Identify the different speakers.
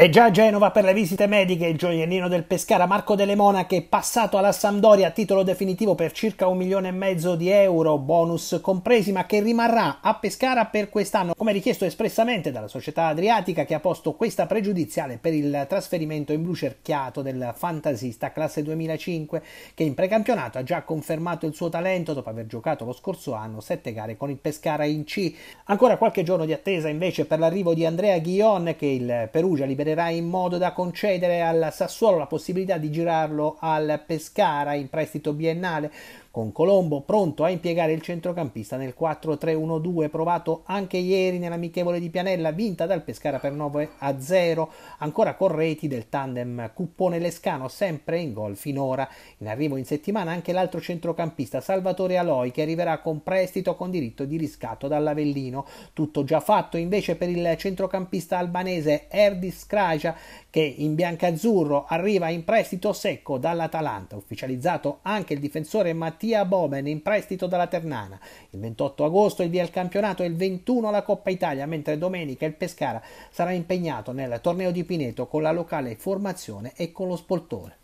Speaker 1: E già a Genova per le visite mediche il gioiellino del Pescara Marco Delle Monache passato alla Sampdoria a titolo definitivo per circa un milione e mezzo di euro, bonus compresi, ma che rimarrà a Pescara per quest'anno, come richiesto espressamente dalla società adriatica che ha posto questa pregiudiziale per il trasferimento in blu cerchiato del fantasista classe 2005 che in precampionato ha già confermato il suo talento dopo aver giocato lo scorso anno sette gare con il Pescara in C. Ancora qualche giorno di attesa invece per l'arrivo di Andrea Ghion che il Perugia libera opererà in modo da concedere al Sassuolo la possibilità di girarlo al Pescara in prestito biennale con Colombo pronto a impiegare il centrocampista nel 4-3-1-2 provato anche ieri nell'amichevole di Pianella vinta dal Pescara per 9-0 ancora con reti del tandem Cuppone Lescano sempre in gol finora in arrivo in settimana anche l'altro centrocampista Salvatore Aloi che arriverà con prestito con diritto di riscatto dall'Avellino tutto già fatto invece per il centrocampista albanese Erdis Skraja che in biancazzurro arriva in prestito secco dall'Atalanta ufficializzato anche il difensore Mattia Mattia Bomen in prestito dalla Ternana. Il 28 agosto il via il campionato e il 21 la Coppa Italia, mentre domenica il Pescara sarà impegnato nel torneo di Pineto con la locale formazione e con lo spoltore.